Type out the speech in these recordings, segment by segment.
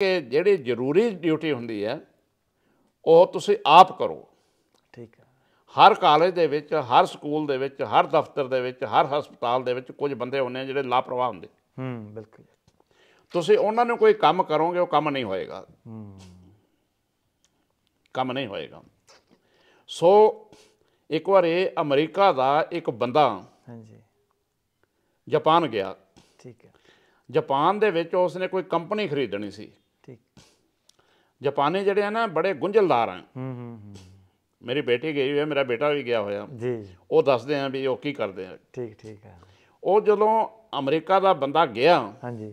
ਕਿ ਜਿਹੜੀ ਜ਼ਰੂਰੀ ਡਿਊਟੀ ਹੁੰਦੀ ਹੈ ਉਹ ਤੁਸੀਂ ਆਪ ਕਰੋ ਠੀਕ ਹੈ ਹਰ ਕਾਲਜ ਦੇ ਵਿੱਚ ਹਰ ਸਕੂਲ ਦੇ ਵਿੱਚ ਹਰ ਦਫ਼ਤਰ ਦੇ ਵਿੱਚ ਹਰ ਹਸਪਤਾਲ ਦੇ ਵਿੱਚ ਕੁਝ ਬੰਦੇ ਹੁੰਦੇ ਜਿਹੜੇ ਲਾਪਰਵਾਹ ਹੁੰਦੇ ਹੂੰ ਬਿਲਕੁਲ ਤੁਸੀਂ ਉਹਨਾਂ ਨੂੰ ਕੋਈ ਕੰਮ ਕਰੋਗੇ ਉਹ ਕੰਮ ਨਹੀਂ ਹੋਏਗਾ ਹੂੰ ਕੰਮ ਨਹੀਂ ਹੋਏਗਾ ਸੋ ਇੱਕ ਵਾਰ ਇਹ ਅਮਰੀਕਾ ਦਾ ਇੱਕ ਬੰਦਾ ਹਾਂਜੀ ਜਾਪਾਨ ਗਿਆ ਠੀਕ ਹੈ ਜਾਪਾਨ ਦੇ ਵਿੱਚ ਉਸਨੇ ਕੋਈ ਕੰਪਨੀ ਖਰੀਦਣੀ ਸੀ ਠੀਕ ਜਾਪਾਨੀ ਜਿਹੜੇ ਆ ਨਾ ਬੜੇ ਗੁੰਝਲਦਾਰ ਆ ਹੂੰ ਹੂੰ ਮੇਰੀ ਬੇਟੀ ਗਈ ਹੋਈ ਹੈ ਮੇਰਾ ਬੇਟਾ ਵੀ ਗਿਆ ਹੋਇਆ ਜੀ ਉਹ ਦੱਸਦੇ ਆ ਵੀ ਉਹ ਕੀ ਕਰਦੇ ਆ ਠੀਕ ਠੀਕ ਆ ਉਹ ਜਦੋਂ ਅਮਰੀਕਾ ਦਾ ਬੰਦਾ ਗਿਆ ਹਾਂਜੀ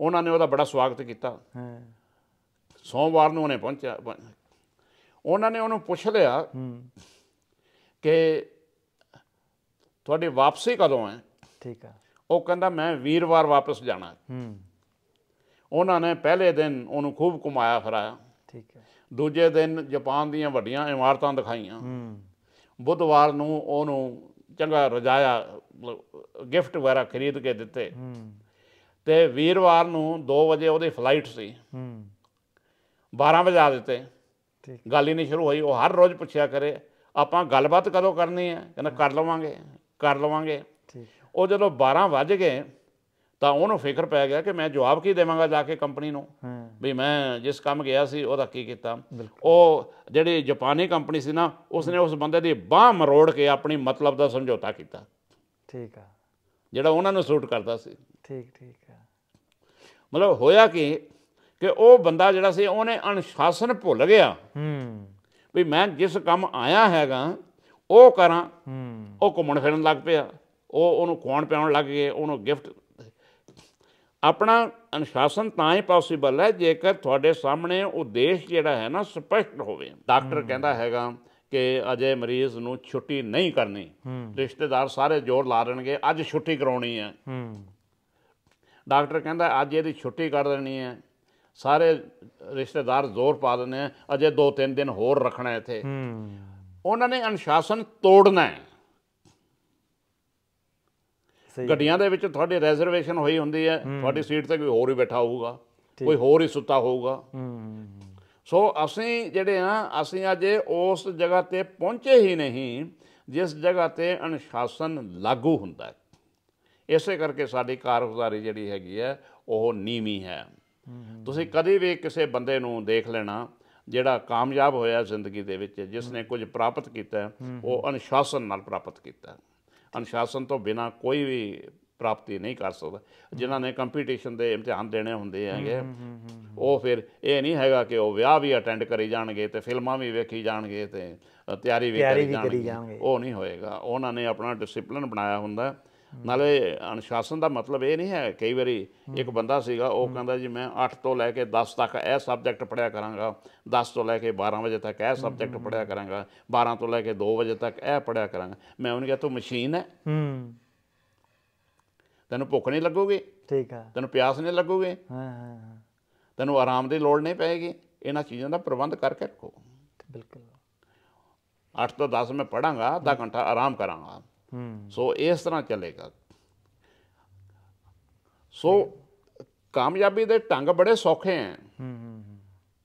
ਉਹਨਾਂ ਨੇ ਉਹਦਾ ਬੜਾ ਸਵਾਗਤ ਕੀਤਾ ਹਾਂ ਸੋਮਵਾਰ ਨੂੰ ਉਹਨੇ ਪਹੁੰਚਿਆ ਉਹਨਾਂ ਨੇ ਉਹਨੂੰ ਪੁੱਛ ਲਿਆ ਹੂੰ ਕਿ ਤੁਹਾਡੀ ਵਾਪਸੀ ਕਦੋਂ ਹੈ ਠੀਕ ਆ ਉਹ ਕਹਿੰਦਾ ਮੈਂ ਵੀਰਵਾਰ ਵਾਪਸ ਜਾਣਾ ਹੂੰ ਉਹਨਾਂ ਨੇ ਪਹਿਲੇ ਦਿਨ ਉਹਨੂੰ ਖੂਬ ਘੁਮਾਇਆ ਫਰਾਇਆ ਠੀਕ ਹੈ ਦੂਜੇ ਦਿਨ ਜਾਪਾਨ ਦੀਆਂ ਵੱਡੀਆਂ ਇਮਾਰਤਾਂ ਦਿਖਾਈਆਂ ਬੁੱਧਵਾਰ ਨੂੰ ਉਹਨੂੰ ਚੰਗਾ ਰਜਾਇਆ ਗਿਫਟ ਵਗੈਰਾ ਖਰੀਦ ਕੇ ਦਿੱਤੇ ਤੇ ਵੀਰਵਾਰ ਨੂੰ 2 ਵਜੇ ਉਹਦੀ ਫਲਾਈਟ ਸੀ 12 ਵਜੇ ਆ ਦਿੱਤੇ ਠੀਕ ਗੱਲ ਹੀ ਨਹੀਂ ਸ਼ੁਰੂ ਹੋਈ ਉਹ ਹਰ ਰੋਜ਼ ਪੁੱਛਿਆ ਕਰੇ ਆਪਾਂ ਗੱਲਬਾਤ ਕਦੋਂ ਕਰਨੀ ਹੈ ਕਹਿੰਦਾ ਕਰ ਲਵਾਂਗੇ ਕਰ ਲਵਾਂਗੇ ਉਹ ਜਦੋਂ 12 ਵਜ ਗਏ ਤਾਂ ਉਹਨੂੰ ਫਿਕਰ ਪੈ ਗਿਆ ਕਿ ਮੈਂ ਜਵਾਬ ਕੀ ਦੇਵਾਂਗਾ ਜਾ ਕੇ ਕੰਪਨੀ ਨੂੰ ਵੀ ਮੈਂ ਜਿਸ ਕੰਮ ਗਿਆ ਸੀ ਉਹਦਾ ਕੀ ਕੀਤਾ ਉਹ ਜਿਹੜੀ ਜਾਪਾਨੀ ਕੰਪਨੀ ਸੀ ਨਾ ਉਸਨੇ ਉਸ ਬੰਦੇ ਦੀ ਬਾਹ ਮਰੋੜ ਕੇ ਆਪਣੀ ਮਤਲਬ ਦਾ ਸਮਝੌਤਾ ਕੀਤਾ ਠੀਕ ਆ ਜਿਹੜਾ ਉਹਨਾਂ ਨੂੰ ਸੂਟ ਕਰਦਾ ਸੀ ਠੀਕ ਠੀਕ ਆ ਮਤਲਬ ਹੋਇਆ ਕਿ ਕਿ ਉਹ ਬੰਦਾ ਜਿਹੜਾ ਸੀ ਉਹਨੇ ਅਨੁਸ਼ਾਸਨ ਭੁੱਲ ਗਿਆ ਹੂੰ ਵੀ ਮੈਂ ਜਿਸ ਕੰਮ ਆਇਆ ਹੈਗਾ ਉਹ ਕਰਾਂ ਹੂੰ ਉਹ ਘੁੰਮਣ ਫਿਰਨ ਲੱਗ ਪਿਆ ਉਹ ਉਹਨੂੰ ਖਵਾਉਣ ਪਿਆਉਣ ਲੱਗ ਗਏ ਉਹਨੂੰ ਗਿਫਟ ਆਪਣਾ ਅਨੁਸ਼ਾਸਨ ਤਾਂ ਹੀ ਪੋਸੀਬਲ ਹੈ ਜੇਕਰ ਤੁਹਾਡੇ ਸਾਹਮਣੇ ਉਦੇਸ਼ ਜਿਹੜਾ ਹੈ ਨਾ ਸਪਸ਼ਟ ਹੋਵੇ ਡਾਕਟਰ ਕਹਿੰਦਾ ਹੈਗਾ ਕਿ ਅਜੇ ਮਰੀਜ਼ ਨੂੰ ਛੁੱਟੀ ਨਹੀਂ ਕਰਨੀ ਰਿਸ਼ਤੇਦਾਰ ਸਾਰੇ ਜ਼ੋਰ ਲਾ ਰਣਗੇ ਅੱਜ ਛੁੱਟੀ ਕਰਾਉਣੀ ਹੈ ਡਾਕਟਰ ਕਹਿੰਦਾ ਅੱਜ ਇਹਦੀ ਛੁੱਟੀ ਕਰ ਦੇਣੀ ਹੈ ਸਾਰੇ ਰਿਸ਼ਤੇਦਾਰ ਜ਼ੋਰ ਪਾ ਦਿੰਦੇ ਨੇ ਅਜੇ 2-3 ਦਿਨ ਹੋਰ ਰੱਖਣਾ ਇੱਥੇ ਉਹਨਾਂ ਨੇ ਅਨੁਸ਼ਾਸਨ ਤੋੜਨਾ ਹੈ ਗੱਡੀਆਂ ਦੇ ਵਿੱਚ ਤੁਹਾਡੀ ਰਿਜ਼ਰਵੇਸ਼ਨ ਹੋਈ ਹੁੰਦੀ ਹੈ ਤੁਹਾਡੀ ਸੀਟ ਤੇ ਕੋਈ ਹੋਰ ਹੀ ਬੈਠਾ ਹੋਊਗਾ ਕੋਈ ਹੋਰ ਹੀ ਸੁੱਤਾ ਹੋਊਗਾ ਸੋ ਅਸੀਂ ਜਿਹੜੇ ਆ ਅਸੀਂ ਅੱਜ ਉਸ ਜਗ੍ਹਾ ਤੇ ਪਹੁੰਚੇ ਹੀ ਨਹੀਂ ਜਿਸ ਜਗ੍ਹਾ ਤੇ ਅਨੁਸ਼ਾਸਨ ਲਾਗੂ ਹੁੰਦਾ ਹੈ ਇਸੇ ਕਰਕੇ ਸਾਡੀ ਕਾਰਗੁਜ਼ਾਰੀ ਜਿਹੜੀ ਹੈਗੀ ਹੈ ਉਹ ਨੀਵੀਂ ਹੈ ਤੁਸੀਂ ਕਦੇ ਵੀ ਕਿਸੇ ਬੰਦੇ ਨੂੰ ਦੇਖ ਲੈਣਾ ਜਿਹੜਾ ਕਾਮਯਾਬ ਹੋਇਆ ਜ਼ਿੰਦਗੀ ਦੇ ਵਿੱਚ ਜਿਸ ਨੇ ਕੁਝ ਪ੍ਰਾਪਤ ਕੀਤਾ ਉਹ ਅਨੁਸ਼ਾਸਨ ਨਾਲ ਪ੍ਰਾਪਤ ਕੀਤਾ ਅਨੁਸ਼ਾਸਨ ਤੋਂ ਬਿਨਾ ਕੋਈ ਵੀ ਪ੍ਰਾਪਤੀ ਨਹੀਂ ਕਰ ਸਕਦਾ ਜਿਨ੍ਹਾਂ ਨੇ ਕੰਪੀਟੀਸ਼ਨ ਦੇ ਇਮਤਿਹਾਨ ਦੇਣੇ ਹੁੰਦੇ ਹੈਗੇ ਉਹ ਫਿਰ ਇਹ ਨਹੀਂ ਹੈਗਾ ਕਿ ਉਹ ਵਿਆਹ ਵੀ ਅਟੈਂਡ ਕਰੀ ਜਾਣਗੇ ਤੇ ਫਿਲਮਾਂ ਵੀ ਵੇਖੀ ਜਾਣਗੇ ਤੇ ਤਿਆਰੀ ਵੀ ਕਰੀ ਜਾਣਗੇ ਉਹ ਨਹੀਂ ਹੋਏਗਾ ਉਹਨਾਂ ਨੇ ਆਪਣਾ ਡਿਸਪਲਿਨ ਬਣਾਇਆ ਹੁੰਦਾ ਨਾਲੇ ਅਨੁਸ਼ਾਸਨ ਦਾ ਮਤਲਬ ਇਹ ਨਹੀਂ ਹੈ ਕਈ ਵਾਰੀ ਇੱਕ ਬੰਦਾ ਸੀਗਾ ਉਹ ਕਹਿੰਦਾ ਜੀ ਮੈਂ 8 ਤੋਂ ਲੈ ਕੇ 10 ਤੱਕ ਇਹ ਸਬਜੈਕਟ ਪੜਿਆ ਕਰਾਂਗਾ 10 ਤੋਂ ਲੈ ਕੇ 12 ਵਜੇ ਤੱਕ ਇਹ ਸਬਜੈਕਟ ਪੜਿਆ ਕਰਾਂਗਾ 12 ਤੋਂ ਲੈ ਕੇ 2 ਵਜੇ ਤੱਕ ਇਹ ਪੜਿਆ ਕਰਾਂਗਾ ਮੈਂ ਉਹਨੂੰ ਕਿਹਾ ਤੂੰ ਮਸ਼ੀਨ ਹੈ ਹੂੰ ਤੈਨੂੰ ਭੁੱਖ ਨਹੀਂ ਲੱਗੂਗੀ ਠੀਕ ਹੈ ਤੈਨੂੰ ਪਿਆਸ ਨਹੀਂ ਲੱਗੂਗੀ ਹਾਂ ਹਾਂ ਤੈਨੂੰ ਆਰਾਮ ਦੀ ਲੋੜ ਨਹੀਂ ਪੈਗੀ ਇਹਨਾਂ ਚੀਜ਼ਾਂ ਦਾ ਪ੍ਰਬੰਧ ਕਰਕੇ ਰੱਖੋ ਬਿਲਕੁਲ 8 ਤੋਂ 10 ਮੈਂ ਪੜਾਂਗਾ 10 ਘੰਟਾ ਆਰਾਮ ਕਰਾਂਗਾ ਸੋ ਇਸ ਤਰ੍ਹਾਂ ਚੱਲੇਗਾ ਸੋ ਕਾਮਯਾਬੀ ਦੇ ਢੰਗ ਬੜੇ ਸੌਖੇ ਐ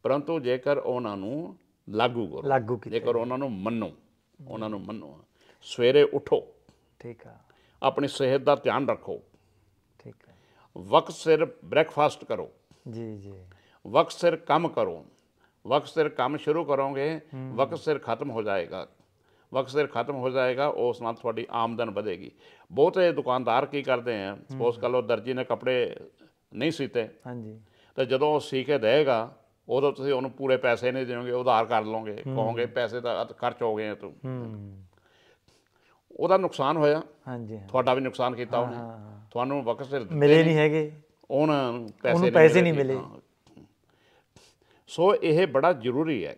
ਪਰੰਤੂ ਜੇਕਰ ਉਹਨਾਂ ਨੂੰ ਲਾਗੂ ਕਰੋ ਲਾਗੂ ਕੀਤਾ ਜੇਕਰ ਉਹਨਾਂ ਨੂੰ ਮੰਨੋ ਉਹਨਾਂ ਨੂੰ ਮੰਨੋ ਸਵੇਰੇ ਉਠੋ ਠੀਕ ਆ ਆਪਣੀ ਸਿਹਤ ਦਾ ਧਿਆਨ ਰੱਖੋ ਠੀਕ ਹੈ ਵਕਤ ਸਿਰ ਬ੍ਰੈਕਫਾਸਟ ਕਰੋ ਜੀ ਜੀ ਵਕਤ ਸਿਰ ਕੰਮ ਕਰੋ ਵਕਤ ਸਿਰ ਕੰਮ ਸ਼ੁਰੂ ਕਰੋਗੇ ਵਕਤ ਸਿਰ ਖਤਮ ਹੋ ਜਾਏਗਾ ਵਕਤ ਸਿਰ ਖਤਮ ਹੋ ਜਾਏਗਾ ਉਸ ਨਾਲ ਤੁਹਾਡੀ ਆਮਦਨ ਵਧੇਗੀ ਬਹੁਤੇ ਦੁਕਾਨਦਾਰ ਕੀ ਕਰਦੇ ਆ ਸਪੋਸ ਕਰ ਲਓ ਦਰਜੀ ਨੇ ਕੱਪੜੇ ਨਹੀਂ ਸੀਤੇ ਹਾਂਜੀ ਤਾਂ ਜਦੋਂ ਉਹ ਸੀ ਕੇ ਦੇਗਾ ਉਦੋਂ ਤੁਸੀਂ ਉਹਨੂੰ ਪੂਰੇ ਪੈਸੇ ਨਹੀਂ ਦਿਓਗੇ ਉਧਾਰ ਕਰ ਲਓਗੇ ਕਹੋਗੇ ਪੈਸੇ ਤਾਂ ਖਰਚ ਹੋ ਗਏ ਤੂੰ ਉਹਦਾ ਨੁਕਸਾਨ ਹੋਇਆ ਹਾਂਜੀ ਤੁਹਾਡਾ ਵੀ ਨੁਕਸਾਨ ਕੀਤਾ ਉਹਨੇ ਤੁਹਾਨੂੰ ਵਕਤ ਸਿਰ ਮਿਲੇ ਨਹੀਂ ਹੈਗੇ ਉਹਨਾਂ ਨੂੰ ਪੈਸੇ ਨਹੀਂ ਮਿਲੇ ਸੋ ਇਹ ਬੜਾ ਜ਼ਰੂਰੀ ਹੈ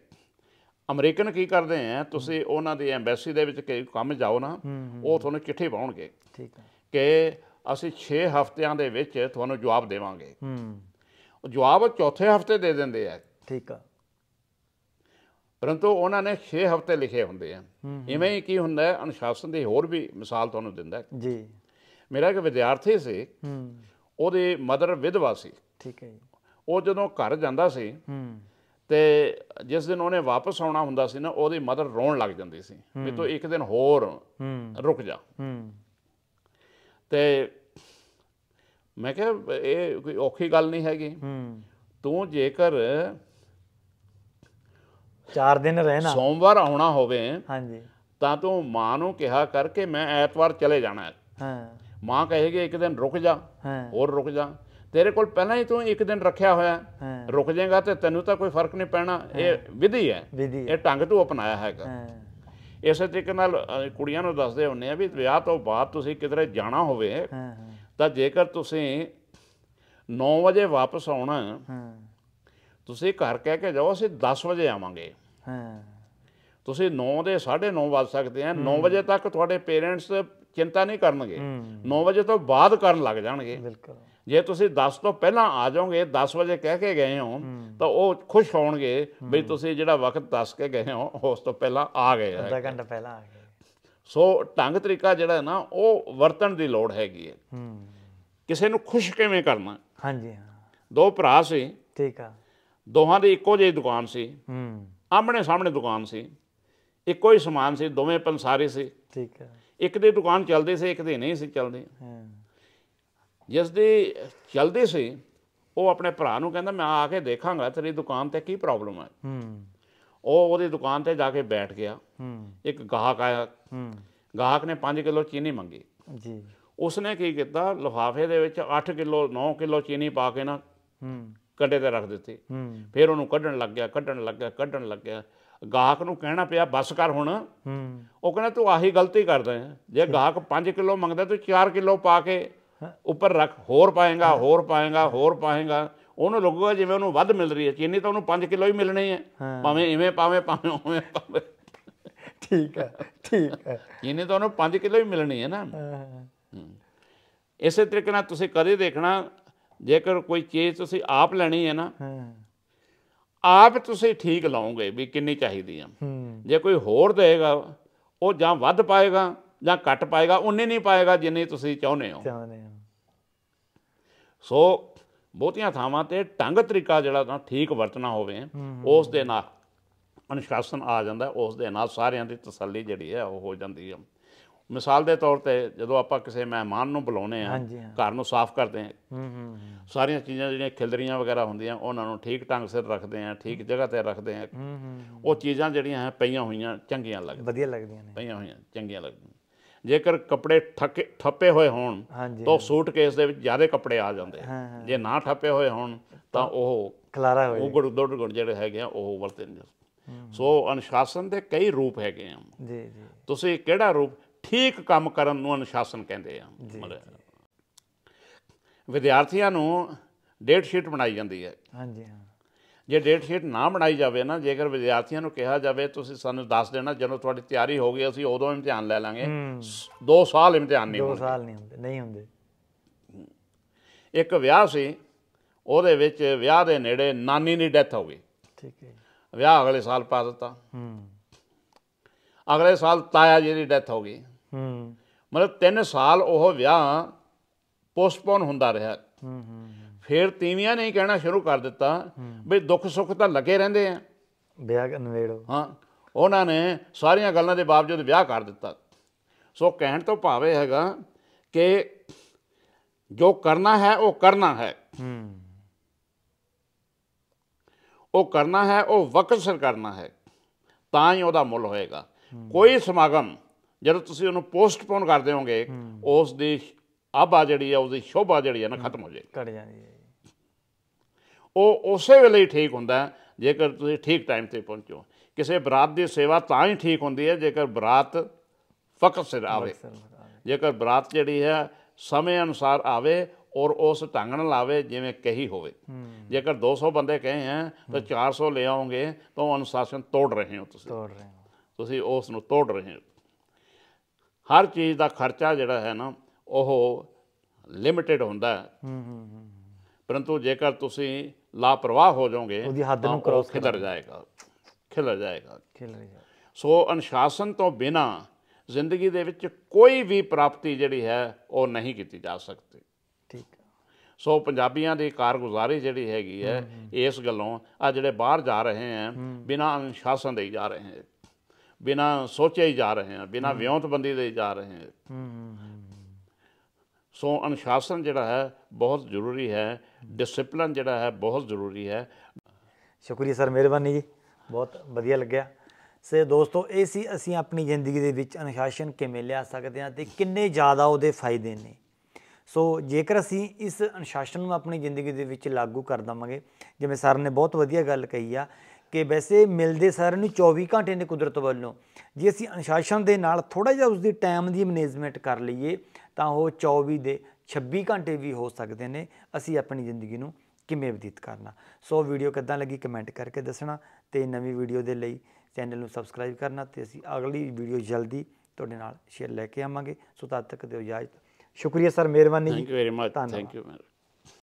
ਅਮਰੀਕਨ ਕੀ ਕਰਦੇ ਆ ਤੁਸੀਂ ਉਹਨਾਂ ਦੇ ਐਮਬੈਸੀ ਦੇ ਵਿੱਚ ਕੰਮ ਜਾਓ ਨਾ ਉਹ ਤੁਹਾਨੂੰ ਚਿੱਠੀ ਪਾਉਣਗੇ ਠੀਕ ਹੈ ਕਿ ਅਸੀਂ 6 ਹਫ਼ਤਿਆਂ ਦੇ ਵਿੱਚ ਤੁਹਾਨੂੰ ਜਵਾਬ ਦੇਵਾਂਗੇ ਹੂੰ ਉਹ ਜਵਾਬ ਚੌਥੇ ਹਫ਼ਤੇ ਦੇ ਦਿੰਦੇ ਆ ਠੀਕ ਆ ਪਰੰਤੂ ਉਹਨਾਂ ਨੇ 6 ਹਫ਼ਤੇ ਲਿਖੇ ਹੁੰਦੇ ਆ ਇਵੇਂ ਹੀ ਕੀ ਹੁੰਦਾ ਹੈ ਅਨੁਸ਼ਾਸਨ ਦੀ ਹੋਰ ਵੀ ਮਿਸਾਲ ਤੁਹਾਨੂੰ ਦਿੰਦਾ ਜੀ ਮੇਰਾ ਇੱਕ ਵਿਦਿਆਰਥੀ ਸੀ ਹੂੰ ਉਹਦੇ ਮਦਰ ਵਿਧਵਾ ਸੀ ਠੀਕ ਹੈ ਉਹ ਜਦੋਂ ਘਰ ਜਾਂਦਾ ਸੀ ਹੂੰ ਤੇ ਜਿਸ ਦਿਨ ਉਹਨੇ ਵਾਪਸ ਆਉਣਾ ਹੁੰਦਾ ਸੀ ਨਾ ਉਹਦੀ ਮਦਰ ਰੋਣ ਲੱਗ ਜਾਂਦੀ ਸੀ ਵੀ ਤੂੰ ਇੱਕ ਦਿਨ ਹੋਰ ਰੁਕ ਜਾ ਤੇ ਮੈਂ ਕਿਹਾ ਇਹ ਕੋਈ ਔਖੀ ਗੱਲ ਨਹੀਂ ਹੈਗੀ ਤੂੰ ਜੇਕਰ 4 ਦਿਨ ਰਹਿਣਾ ਸੋਮਵਾਰ ਆਉਣਾ ਹੋਵੇ ਹਾਂਜੀ ਤਾਂ ਤੂੰ ਮਾਂ ਨੂੰ ਕਿਹਾ ਕਰਕੇ ਮੈਂ ਐਤਵਾਰ ਚਲੇ ਜਾਣਾ ਹੈ ਹਾਂ ਮਾਂ ਕਹੇਗੀ ਇੱਕ ਦਿਨ ਰੁਕ ਜਾ ਹੋਰ ਰੁਕ ਜਾ ਤੇਰੇ ਕੋਲ ਪਹਿਲਾਂ ਹੀ ਤੂੰ ਇੱਕ ਦਿਨ ਰੱਖਿਆ ਹੋਇਆ ਰੁਕ ਜਾਏਗਾ ਤੇ ਤੈਨੂੰ ਤਾਂ ਕੋਈ ਫਰਕ ਨਹੀਂ ਪੈਣਾ ਇਹ ਵਿਧੀ ਹੈ ਇਹ ਢੰਗ ਤੂੰ ਅਪਣਾਇਆ ਹੈਗਾ ਇਸੇ ਤਰੀਕੇ ਨਾਲ ਕੁੜੀਆਂ ਨੂੰ ਦੱਸਦੇ ਹੁੰਨੇ ਆ ਵੀ ਵਿਆਹ ਤੋਂ ਬਾਅਦ ਤੁਸੀਂ ਕਿਧਰੇ ਜਾਣਾ ਹੋਵੇ ਤਾਂ ਜੇਕਰ ਤੁਸੀਂ 9 ਵਜੇ ਵਾਪਸ ਆਉਣਾ ਤੁਸੀਂ ਘਰ ਕਹਿ ਕੇ ਜਾਓ ਅਸੀਂ 10 ਵਜੇ ਆਵਾਂਗੇ ਤੁਸੀਂ 9 ਦੇ 9:30 ਵਜ ਸਕਦੇ ਆ 9 ਵਜੇ ਤੱਕ ਤੁਹਾਡੇ ਪੇਰੈਂਟਸ ਚਿੰਤਾ ਨਹੀਂ ਕਰਨਗੇ 9 ਵਜੇ ਤੋਂ ਬਾਅਦ ਕਰਨ ਲੱਗ ਜਾਣਗੇ ਬਿਲਕੁਲ ਜੇ ਤੁਸੀਂ 10 ਤੋਂ ਪਹਿਲਾਂ ਆ ਜਾਓਗੇ 10 ਵਜੇ ਕਹਿ ਕੇ ਗਏ ਹੋ ਤਾਂ ਉਹ ਖੁਸ਼ ਹੋਣਗੇ ਵੀ ਤੁਸੀਂ ਜਿਹੜਾ ਵਕਤ ਦੱਸ ਕੇ ਗਏ ਹੋ ਉਸ ਤੋਂ ਪਹਿਲਾਂ ਆ ਗਏ ਹੋ ਅੱਧਾ ਘੰਟਾ ਪਹਿਲਾਂ ਆ ਗਏ ਸੋ ਢੰਗ ਤਰੀਕਾ ਜਿਹੜਾ ਹੈ ਨਾ ਉਹ ਵਰਤਣ ਦੀ ਲੋੜ ਹੈਗੀ ਹੈ ਕਿਸੇ ਨੂੰ ਖੁਸ਼ ਕਿਵੇਂ ਕਰਨਾ ਹਾਂਜੀ ਹਾਂ ਦੋ ਭਰਾ ਸੀ ਠੀਕ ਆ ਦੋਹਾਂ ਦੀ ਇੱਕੋ ਜਿਹੀ ਦੁਕਾਨ ਸੀ ਹੂੰ ਆਹਮਣੇ ਸਾਹਮਣੇ ਦੁਕਾਨ ਸੀ ਇੱਕੋ ਹੀ ਸਮਾਨ ਸੀ ਦੋਵੇਂ ਪੰਸਾਰੀ ਸੀ ਠੀਕ ਆ ਇੱਕ ਦੀ ਦੁਕਾਨ ਚੱਲਦੀ ਸੀ ਇੱਕ ਦੀ ਨਹੀਂ ਸੀ ਚੱਲਦੀ ਹਾਂ ਜਿਸ ਦੇ ਚਲਦੇ ਸੀ ਉਹ ਆਪਣੇ ਭਰਾ ਨੂੰ ਕਹਿੰਦਾ ਮੈਂ ਆ ਕੇ ਦੇਖਾਂਗਾ ਤੇਰੀ ਦੁਕਾਨ ਤੇ ਕੀ ਪ੍ਰੋਬਲਮ ਹੈ ਹੂੰ ਉਹ ਉਹਦੀ ਦੁਕਾਨ ਤੇ ਜਾ ਕੇ ਬੈਠ ਗਿਆ ਹੂੰ ਇੱਕ ਗਾਹਕ ਆਇਆ ਹੂੰ ਗਾਹਕ ਨੇ 5 ਕਿਲੋ ਚੀਨੀ ਮੰਗੀ ਜੀ ਉਸਨੇ ਕੀ ਕੀਤਾ ਲਫਾਫੇ ਦੇ ਵਿੱਚ 8 ਕਿਲੋ 9 ਕਿਲੋ ਚੀਨੀ ਪਾ ਕੇ ਨਾ ਹੂੰ ਕੱਡੇ ਤੇ ਰੱਖ ਦਿੱਤੀ ਹੂੰ ਫਿਰ ਉਹਨੂੰ ਕੱਢਣ ਲੱਗ ਗਿਆ ਕੱਢਣ ਲੱਗ ਗਿਆ ਕੱਢਣ ਲੱਗ ਗਿਆ ਗਾਹਕ ਨੂੰ ਕਹਿਣਾ ਪਿਆ ਬਸ ਕਰ ਹੁਣ ਹੂੰ ਉਹ ਕਹਿੰਦਾ ਤੂੰ ਆਹੀ ਗਲਤੀ ਕਰਦਾ ਹੈ ਜੇ ਗਾਹਕ 5 ਕਿਲੋ ਮੰਗਦਾ ਤੂੰ 4 ਕਿਲੋ ਪਾ ਕੇ ਉੱਪਰ ਰੱਖ ਹੋਰ ਪਾਏਗਾ ਹੋਰ ਪਾਏਗਾ ਹੋਰ ਪਾਏਗਾ ਉਹਨੂੰ ਲੱਗੂਗਾ ਜਿਵੇਂ ਉਹਨੂੰ ਵੱਧ ਮਿਲ ਰਹੀ ਹੈ ਚੀਨੀ ਤਾਂ ਉਹਨੂੰ 5 ਕਿਲੋ ਹੀ ਮਿਲਣੇ ਹੈ ਭਾਵੇਂ ਇਵੇਂ ਭਾਵੇਂ ਭਾਵੇਂ ਉਵੇਂ ਭਾਵੇਂ ਠੀਕ ਹੈ ਠੀਕ ਹੈ ਇਹਨੇ ਤਾਂ ਉਹਨੂੰ 5 ਕਿਲੋ ਹੀ ਮਿਲਣੀ ਹੈ ਨਾ ਇਸੇ ਤਰੀਕੇ ਨਾਲ ਤੁਸੀਂ ਕਦੇ ਦੇਖਣਾ ਜੇਕਰ ਕੋਈ ਚੀਜ਼ ਤੁਸੀਂ ਆਪ ਲੈਣੀ ਹੈ ਨਾ ਆਪ ਤੁਸੀਂ ਠੀਕ ਲਾਉਂਗੇ ਵੀ ਕਿੰਨੀ ਚਾਹੀਦੀ ਆ ਜੇ ਕੋਈ ਹੋਰ ਦੇਗਾ ਉਹ ਜਾਂ ਵੱਧ ਪਾਏਗਾ ਜਾਂ ਘੱਟ ਪਾਏਗਾ ਉਹਨੇ ਨਹੀਂ ਪਾਏਗਾ ਜਿੰਨੇ ਤੁਸੀਂ ਚਾਹੁੰਦੇ ਹੋ ਚਾਹੁੰਦੇ ਹੋ ਸੋ ਬਹੁਤੀਆਂ ਥਾਵਾਂ ਤੇ ਢੰਗ ਤਰੀਕਾ ਜਿਹੜਾ ਤਾਂ ਠੀਕ ਵਰਤਣਾ ਹੋਵੇ ਉਸ ਦੇ ਨਾਲ ਅਨੁਸ਼ਾਸਨ ਆ ਜਾਂਦਾ ਉਸ ਦੇ ਨਾਲ ਸਾਰਿਆਂ ਦੀ ਤਸੱਲੀ ਜਿਹੜੀ ਹੈ ਉਹ ਹੋ ਜਾਂਦੀ ਹੈ ਮਿਸਾਲ ਦੇ ਤੌਰ ਤੇ ਜਦੋਂ ਆਪਾਂ ਕਿਸੇ ਮਹਿਮਾਨ ਨੂੰ ਬੁਲਾਉਨੇ ਆ ਘਰ ਨੂੰ ਸਾਫ਼ ਕਰਦੇ ਆ ਸਾਰੀਆਂ ਚੀਜ਼ਾਂ ਜਿਹੜੀਆਂ ਖਿਲਰੀਆਂ ਵਗੈਰਾ ਹੁੰਦੀਆਂ ਉਹਨਾਂ ਨੂੰ ਠੀਕ ਢੰਗ ਸਿਰ ਰੱਖਦੇ ਆ ਠੀਕ ਜਗ੍ਹਾ ਤੇ ਰੱਖਦੇ ਆ ਉਹ ਚੀਜ਼ਾਂ ਜਿਹੜੀਆਂ ਹੈ ਪਈਆਂ ਹੋਈਆਂ ਚੰਗੀਆਂ ਲੱਗਦੀਆਂ ਵਧੀਆ ਲੱਗਦੀਆਂ ਨੇ ਪਈਆਂ ਹੋਈਆਂ ਚੰਗੀਆਂ ਲੱਗਦੀਆਂ ਜੇਕਰ ਕੱਪੜੇ ਠੱਕੇ ਠੱਪੇ ਹੋਏ ਹੋਣ ਤਾਂ ਸੂਟਕੇਸ ਦੇ ਵਿੱਚ ਜ਼ਿਆਦਾ ਕੱਪੜੇ ਆ ਜਾਂਦੇ ਜੇ ਨਾ ਠੱਪੇ ਹੋਏ ਹੋਣ ਤਾਂ ਉਹ ਖਲਾਰਾ ਹੋਏ ਉਹ ਗੜ ਉਗੜ ਗੜ ਜਿਹੜੇ ਹੈਗੇ ਆ ਉਹ ਵਰਤੇ ਨਹੀਂ ਸੋ ਅਨੁਸ਼ਾਸਨ ਦੇ ਕਈ ਰੂਪ ਹੈਗੇ ਆ ਜੀ ਜੀ ਤੁਸੀਂ ਕਿਹੜਾ ਰੂਪ ਠੀਕ ਕੰਮ ਕਰਨ ਨੂੰ ਅਨੁਸ਼ਾਸਨ ਕਹਿੰਦੇ ਆ ਮਤਲਬ ਵਿਦਿਆਰਥੀਆਂ ਨੂੰ ਡੇਟ ਸ਼ੀਟ ਬਣਾਈ ਜਾਂਦੀ ਹੈ ਹਾਂਜੀ ਹਾਂ ਜੇ ਡੇਟ ਸ਼ੀਟ ਨਾ ਬਣਾਈ ਜਾਵੇ ਨਾ ਜੇਕਰ ਵਿਦਿਆਰਥੀਆਂ ਨੂੰ ਕਿਹਾ ਜਾਵੇ ਤੁਸੀਂ ਸਾਨੂੰ ਦੱਸ ਦੇਣਾ ਜਦੋਂ ਤੁਹਾਡੀ ਤਿਆਰੀ ਹੋ ਗਈ ਅਸੀਂ ਉਦੋਂ ਇਮਤਿਹਾਨ ਲੈ ਲਾਂਗੇ 2 ਸਾਲ ਇਮਤਿਹਾਨ ਨਹੀਂ ਹੁੰਦੇ 2 ਸਾਲ ਨਹੀਂ ਹੁੰਦੇ ਨਹੀਂ ਹੁੰਦੇ ਇੱਕ ਵਿਆਹ ਸੀ ਉਹਦੇ ਵਿੱਚ ਵਿਆਹ ਦੇ ਨੇੜੇ ਨਾਨੀ ਦੀ ਡੈਥ ਹੋ ਗਈ ਠੀਕ ਹੈ ਵਿਆਹ ਅਗਲੇ ਸਾਲ ਪਾ ਦਿੱਤਾ ਹੂੰ ਅਗਲੇ ਸਾਲ ਤਾਇਆ ਜੀ ਦੀ ਡੈਥ ਹੋ ਗਈ ਹੂੰ ਮਤਲਬ 3 ਸਾਲ ਉਹ ਵਿਆਹ ਪੋਸਟਪੋਨ ਹੁੰਦਾ ਰਿਹਾ ਹੂੰ ਹੂੰ ਫਿਰ ਤੀਵੀਆਂ ਨਹੀਂ ਕਹਿਣਾ ਸ਼ੁਰੂ ਕਰ ਦਿੱਤਾ ਵੀ ਦੁੱਖ ਸੁੱਖ ਤਾਂ ਲੱਗੇ ਰਹਿੰਦੇ ਆ ਵਿਆਹ ਨਵੇੜੋ ਹਾਂ ਉਹਨਾਂ ਨੇ ਸਾਰੀਆਂ ਗੱਲਾਂ ਦੇ ਬਾਵਜੂਦ ਵਿਆਹ ਕਰ ਦਿੱਤਾ ਸੋ ਕਹਿਣ ਤੋਂ ਭਾਵੇਂ ਹੈਗਾ ਕਿ ਜੋ ਕਰਨਾ ਹੈ ਉਹ ਕਰਨਾ ਹੈ ਉਹ ਕਰਨਾ ਹੈ ਉਹ ਵਕਤ ਸਰ ਕਰਨਾ ਹੈ ਤਾਂ ਹੀ ਉਹਦਾ ਮੁੱਲ ਹੋਏਗਾ ਕੋਈ ਸਮਾਗਮ ਜਦੋਂ ਤੁਸੀਂ ਉਹਨੂੰ ਪੋਸਟਪੋਨ ਕਰ ਹੋਗੇ ਉਸ ਦੀ ਆਬਾ ਜਿਹੜੀ ਆ ਉਸ ਦੀ ਸ਼ੋਭਾ ਜਿਹੜੀ ਆ ਨਾ ਖਤਮ ਹੋ ਜਾਏਗੀ ਘਟ ਜਾਂਦੀ ਹੈ ਉਹ ਉਸੇ ਵੇਲੇ ਹੀ ਠੀਕ ਹੁੰਦਾ ਜੇਕਰ ਤੁਸੀਂ ਠੀਕ ਟਾਈਮ ਤੇ ਪਹੁੰਚੋ ਕਿਸੇ ਬਰਾਤ ਦੀ ਸੇਵਾ ਤਾਂ ਹੀ ਠੀਕ ਹੁੰਦੀ ਹੈ ਜੇਕਰ ਬਰਾਤ ਫਕਤ ਸਿਰ ਆਵੇ ਜੇਕਰ ਬਰਾਤ ਜਿਹੜੀ ਹੈ ਸਮੇਂ ਅਨੁਸਾਰ ਆਵੇ ਔਰ ਉਸ ਢੰਗ ਨਾਲ ਆਵੇ ਜਿਵੇਂ ਕਹੀ ਹੋਵੇ ਜੇਕਰ 200 ਬੰਦੇ ਕਹੇ ਹਨ ਤਾਂ 400 ਲੈ ਆਉਂਗੇ ਤਾਂ ਉਹ ਅਨੁਸ਼ਾਸਨ ਤੋੜ ਰਹੇ ਹੋ ਤੁਸੀਂ ਤੋੜ ਰਹੇ ਹੋ ਤੁਸੀਂ ਉਸ ਨੂੰ ਤੋੜ ਰਹੇ ਹੋ ਹਰ ਚੀਜ਼ ਦਾ ਖਰਚਾ ਜਿਹੜਾ ਹੈ ਨਾ ਉਹ ਲਿਮਿਟਿਡ ਹੁੰਦਾ ਹੈ ਹੂੰ ਹੂੰ ਪਰੰਤੂ ਜੇਕਰ ਤੁਸੀਂ ਲਾਪਰਵਾਹ ਹੋ ਜਾਓਗੇ ਉਹਦੀ ਹੱਦ ਨੂੰ ਕ੍ਰੋਸ ਖਿਲਰ ਜਾਏਗਾ ਖਿਲਰ ਜਾਏਗਾ ਖਿਲਰ ਜਾਏਗਾ ਸੋ ਅਨੁਸ਼ਾਸਨ ਤੋਂ ਬਿਨਾ ਜ਼ਿੰਦਗੀ ਦੇ ਵਿੱਚ ਕੋਈ ਵੀ ਪ੍ਰਾਪਤੀ ਜਿਹੜੀ ਹੈ ਉਹ ਨਹੀਂ ਕੀਤੀ ਜਾ ਸਕਦੀ ਠੀਕ ਸੋ ਪੰਜਾਬੀਆਂ ਦੀ ਕਾਰਗੁਜ਼ਾਰੀ ਜਿਹੜੀ ਹੈਗੀ ਹੈ ਇਸ ਗੱਲੋਂ ਆ ਜਿਹੜੇ ਬਾਹਰ ਜਾ ਰਹੇ ਆ ਬਿਨਾ ਅਨੁਸ਼ਾਸਨ ਦੇ ਜਾ ਰਹੇ ਆ ਬਿਨਾ ਸੋਚੇ ਹੀ ਜਾ ਰਹੇ ਆ ਬਿਨਾ ਵਿਉਂਤਬੰਦੀ ਦੇ ਜਾ ਰਹੇ ਆ ਸੋ ਅਨੁਸ਼ਾਸਨ ਜਿਹੜਾ ਹੈ ਬਹੁਤ ਜ਼ਰੂਰੀ ਹੈ ਡਿਸਪਲਿਨ ਜਿਹੜਾ ਹੈ ਬਹੁਤ ਜ਼ਰੂਰੀ ਹੈ ਸ਼ੁਕਰੀਆ ਸਰ ਮਿਹਰਬਾਨੀ ਜੀ ਬਹੁਤ ਵਧੀਆ ਲੱਗਿਆ ਸੇ ਦੋਸਤੋ ਇਹ ਸੀ ਅਸੀਂ ਆਪਣੀ ਜ਼ਿੰਦਗੀ ਦੇ ਵਿੱਚ ਅਨੁਸ਼ਾਸਨ ਕਿਵੇਂ ਲਿਆ ਸਕਦੇ ਹਾਂ ਤੇ ਕਿੰਨੇ ਜ਼ਿਆਦਾ ਉਹਦੇ ਫਾਇਦੇ ਨੇ ਸੋ ਜੇਕਰ ਅਸੀਂ ਇਸ ਅਨੁਸ਼ਾਸਨ ਨੂੰ ਆਪਣੀ ਜ਼ਿੰਦਗੀ ਦੇ ਵਿੱਚ ਲਾਗੂ ਕਰ ਦਵਾਂਗੇ ਜਿਵੇਂ ਸਰ ਨੇ ਬਹੁਤ ਵਧੀਆ ਗੱਲ ਕਹੀ ਆ ਕਿ ਵੈਸੇ ਮਿਲਦੇ ਸਾਰਿਆਂ ਨੂੰ 24 ਘੰਟੇ ਨੇ ਕੁਦਰਤ ਵੱਲੋਂ ਜੇ ਅਸੀਂ ਅਨੁਸ਼ਾਸਨ ਦੇ ਨਾਲ ਥੋੜਾ ਜਿਹਾ ਉਸ ਦੀ ਟਾਈਮ ਦੀ ਮੈਨੇਜਮੈਂਟ ਕਰ ਲਈਏ ਤਾਂ ਉਹ 24 ਦੇ 26 ਘੰਟੇ ਵੀ ਹੋ ਸਕਦੇ ਨੇ ਅਸੀਂ ਆਪਣੀ ਜ਼ਿੰਦਗੀ ਨੂੰ ਕਿਵੇਂ ਬਦਿਤ ਕਰਨਾ ਸੋ ਵੀਡੀਓ ਕਿੱਦਾਂ ਲੱਗੀ ਕਮੈਂਟ ਕਰਕੇ ਦੱਸਣਾ ਤੇ ਨਵੀਂ ਵੀਡੀਓ ਦੇ ਲਈ ਚੈਨਲ ਨੂੰ ਸਬਸਕ੍ਰਾਈਬ ਕਰਨਾ ਤੇ ਅਸੀਂ ਅਗਲੀ ਵੀਡੀਓ ਜਲਦੀ ਤੁਹਾਡੇ ਨਾਲ ਸ਼ੇਅਰ ਲੈ ਕੇ ਆਵਾਂਗੇ ਸੋ ਤਦ ਤੱਕ ਦਿਓ ਇਜਾਜ਼ਤ ਸ਼ੁਕਰੀਆ ਸਰ ਮਿਹਰਬਾਨੀ ਜੀ thank you very much thank you